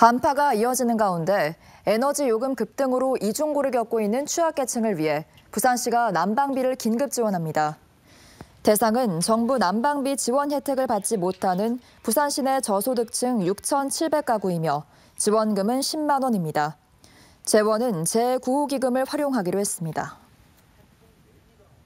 반파가 이어지는 가운데 에너지 요금 급등으로 이중고를 겪고 있는 취약계층을 위해 부산시가 난방비를 긴급 지원합니다. 대상은 정부 난방비 지원 혜택을 받지 못하는 부산시 내 저소득층 6,700가구이며 지원금은 10만 원입니다. 재원은 제9호기금을 활용하기로 했습니다.